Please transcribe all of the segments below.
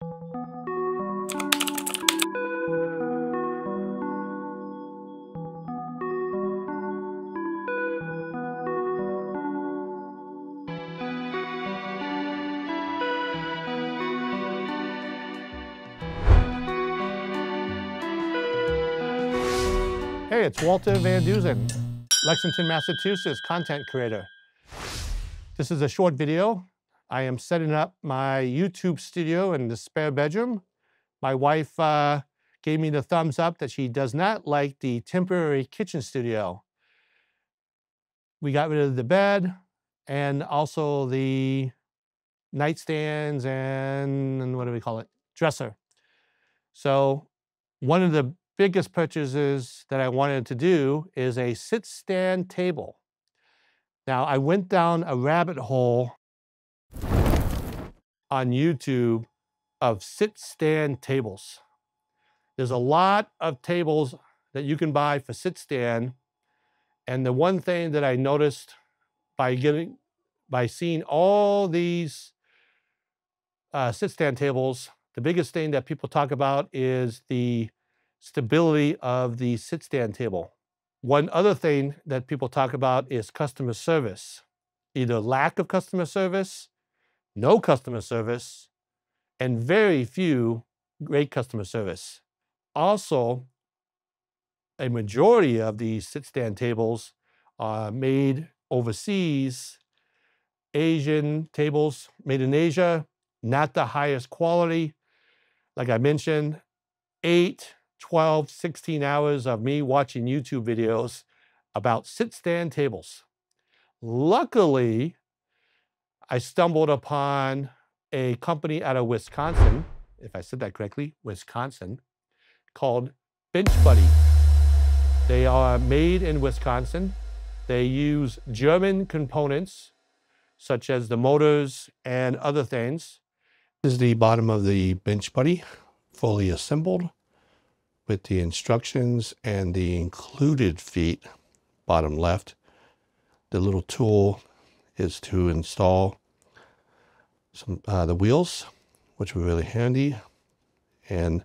Hey, it's Walter Van Dusen, Lexington, Massachusetts content creator. This is a short video I am setting up my YouTube studio in the spare bedroom. My wife uh, gave me the thumbs up that she does not like the temporary kitchen studio. We got rid of the bed and also the nightstands and, and what do we call it? Dresser. So one of the biggest purchases that I wanted to do is a sit-stand table. Now, I went down a rabbit hole on YouTube of sit stand tables. There's a lot of tables that you can buy for sit stand. And the one thing that I noticed by getting by seeing all these uh, sit stand tables, the biggest thing that people talk about is the stability of the sit stand table. One other thing that people talk about is customer service, either lack of customer service no customer service, and very few great customer service. Also, a majority of these sit stand tables are made overseas, Asian tables made in Asia, not the highest quality. Like I mentioned, eight, 12, 16 hours of me watching YouTube videos about sit stand tables. Luckily, I stumbled upon a company out of Wisconsin, if I said that correctly, Wisconsin, called Bench Buddy. They are made in Wisconsin. They use German components, such as the motors and other things. This is the bottom of the Bench Buddy, fully assembled with the instructions and the included feet, bottom left, the little tool is to install some uh, the wheels, which were really handy, and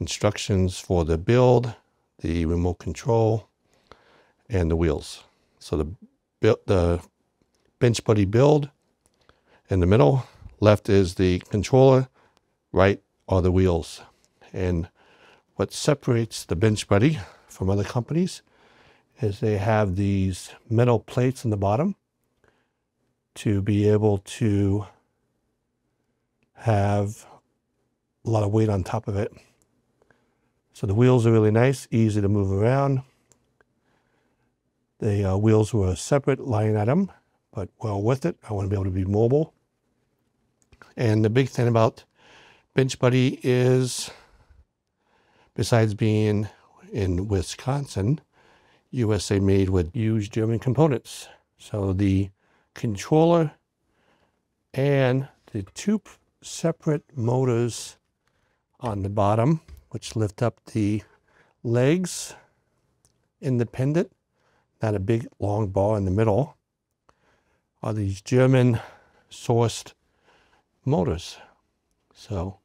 instructions for the build, the remote control, and the wheels. So the the bench buddy build in the middle, left is the controller, right are the wheels. And what separates the bench buddy from other companies is they have these metal plates in the bottom to be able to have a lot of weight on top of it. So the wheels are really nice, easy to move around. The uh, wheels were a separate line item, but well worth it. I want to be able to be mobile. And the big thing about Bench Buddy is, besides being in Wisconsin, USA made with used German components. So the controller and the two separate motors on the bottom, which lift up the legs independent, not a big long bar in the middle, are these German sourced motors. So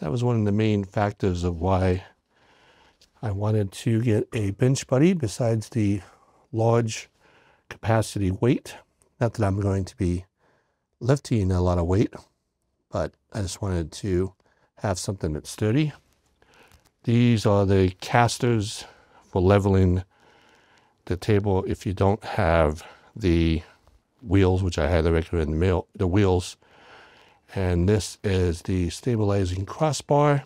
that was one of the main factors of why I wanted to get a bench buddy besides the large capacity weight. Not that I'm going to be lifting a lot of weight, but I just wanted to have something that's sturdy. These are the casters for leveling the table if you don't have the wheels, which I highly recommend the, mail, the wheels. And this is the stabilizing crossbar.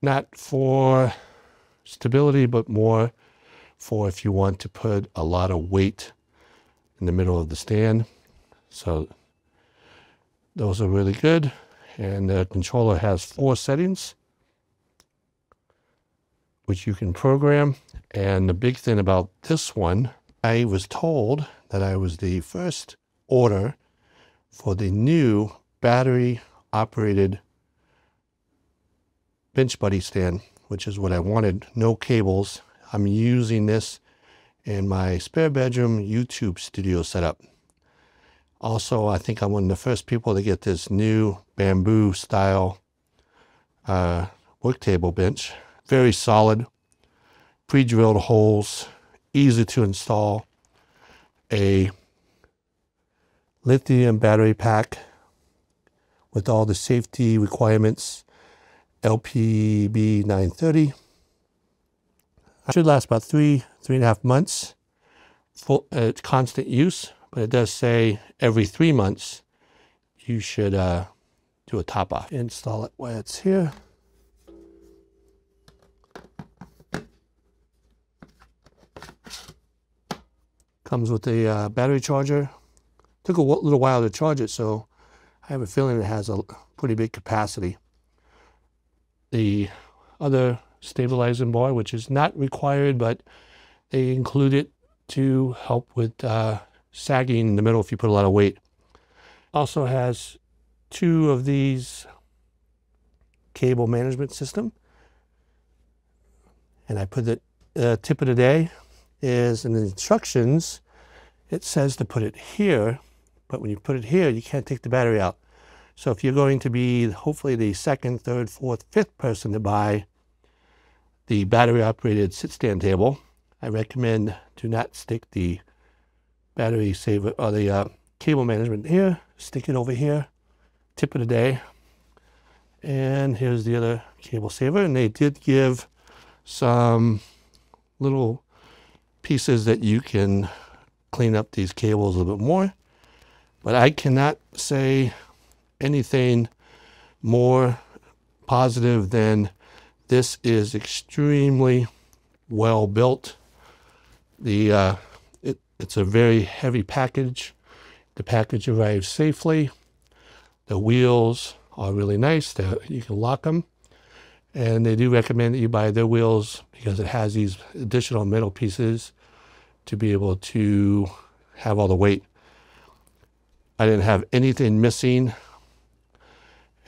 Not for stability, but more for if you want to put a lot of weight in the middle of the stand. So those are really good. And the controller has four settings, which you can program. And the big thing about this one, I was told that I was the first order for the new battery operated bench buddy stand, which is what I wanted. No cables. I'm using this in my spare bedroom YouTube studio setup. Also, I think I'm one of the first people to get this new bamboo style uh, work table bench. Very solid, pre-drilled holes, easy to install. A lithium battery pack with all the safety requirements, LPB 930. It should last about three, three and a half months. for uh, constant use, but it does say every three months you should uh, do a top off. Install it while it's here. Comes with a uh, battery charger. Took a little while to charge it, so I have a feeling it has a pretty big capacity. The other Stabilizing bar, which is not required, but they include it to help with uh, sagging in the middle if you put a lot of weight. Also has two of these cable management system. And I put the uh, tip of the day is in the instructions, it says to put it here, but when you put it here, you can't take the battery out. So if you're going to be hopefully the second, third, fourth, fifth person to buy the battery operated sit stand table. I recommend do not stick the battery saver or the uh, cable management here, stick it over here, tip of the day. And here's the other cable saver. And they did give some little pieces that you can clean up these cables a little bit more. But I cannot say anything more positive than this is extremely well built. The uh, it, It's a very heavy package. The package arrives safely. The wheels are really nice. they you can lock them. And they do recommend that you buy their wheels because it has these additional metal pieces to be able to have all the weight. I didn't have anything missing.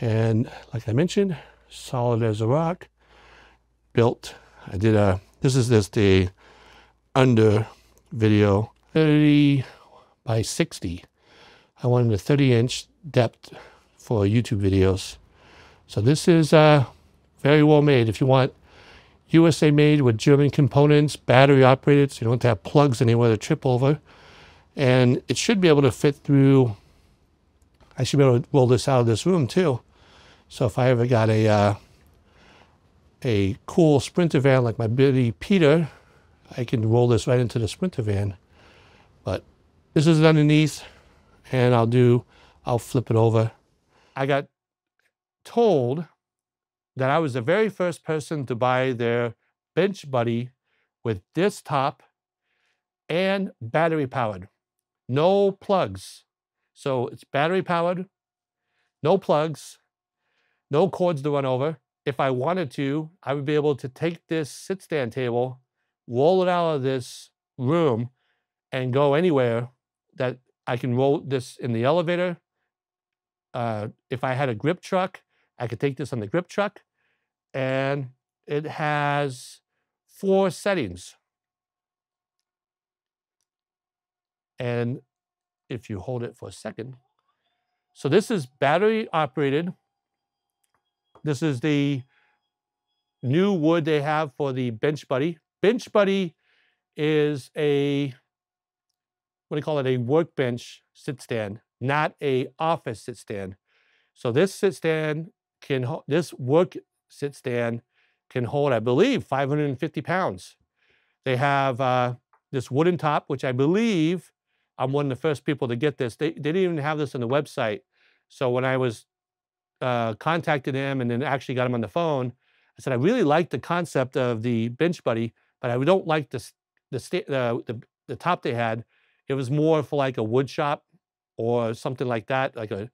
And like I mentioned, solid as a rock built. I did a, this is just a under video, 30 by 60. I wanted a 30 inch depth for YouTube videos. So this is uh, very well made. If you want USA made with German components, battery operated, so you don't have plugs anywhere to trip over. And it should be able to fit through, I should be able to roll this out of this room too. So if I ever got a uh, a cool Sprinter van like my buddy Peter, I can roll this right into the Sprinter van. But this is underneath and I'll do, I'll flip it over. I got told that I was the very first person to buy their Bench Buddy with this top and battery powered. No plugs. So it's battery powered, no plugs, no cords to run over if I wanted to, I would be able to take this sit stand table, roll it out of this room, and go anywhere that I can roll this in the elevator. Uh, if I had a grip truck, I could take this on the grip truck. And it has four settings. And if you hold it for a second, so this is battery operated this is the new wood they have for the Bench Buddy. Bench Buddy is a, what do you call it, a workbench sit stand, not a office sit stand. So this sit stand can, this work sit stand can hold, I believe, 550 pounds. They have uh, this wooden top, which I believe I'm one of the first people to get this. They, they didn't even have this on the website. So when I was uh, contacted him and then actually got him on the phone. I said, I really like the concept of the bench buddy, but I don't like the the, sta- the, the, the top they had. It was more for like a wood shop or something like that, like a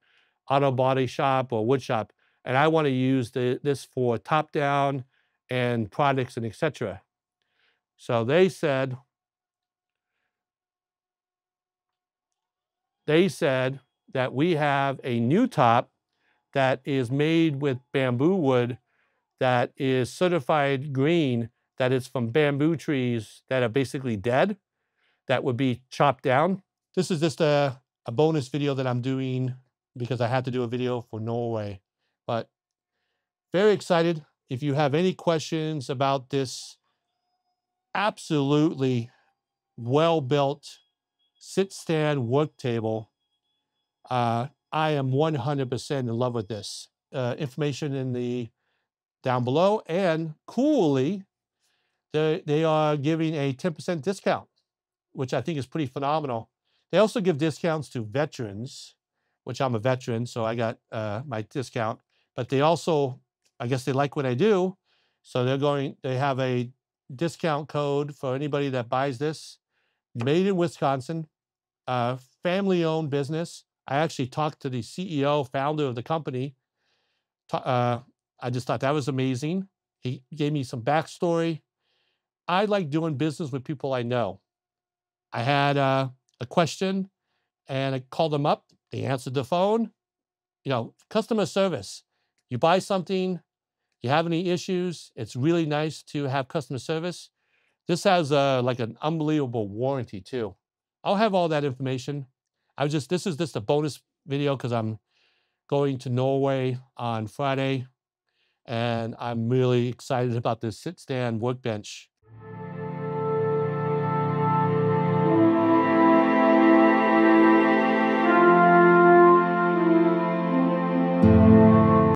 auto body shop or wood shop. And I want to use the, this for top down and products and etc. So they said, they said that we have a new top that is made with bamboo wood that is certified green, that is from bamboo trees that are basically dead, that would be chopped down. This is just a, a bonus video that I'm doing because I had to do a video for Norway. But very excited. If you have any questions about this absolutely well-built sit-stand work table, uh, I am 100% in love with this. Uh, information in the down below, and coolly, they, they are giving a 10% discount, which I think is pretty phenomenal. They also give discounts to veterans, which I'm a veteran, so I got uh, my discount. But they also, I guess they like what I do, so they're going. They have a discount code for anybody that buys this. Made in Wisconsin, uh, family-owned business. I actually talked to the CEO, founder of the company. Uh, I just thought that was amazing. He gave me some backstory. I like doing business with people I know. I had uh, a question and I called them up. They answered the phone. You know, customer service. You buy something, you have any issues, it's really nice to have customer service. This has a, uh, like an unbelievable warranty too. I'll have all that information I was just, this is just a bonus video because I'm going to Norway on Friday. And I'm really excited about this sit stand workbench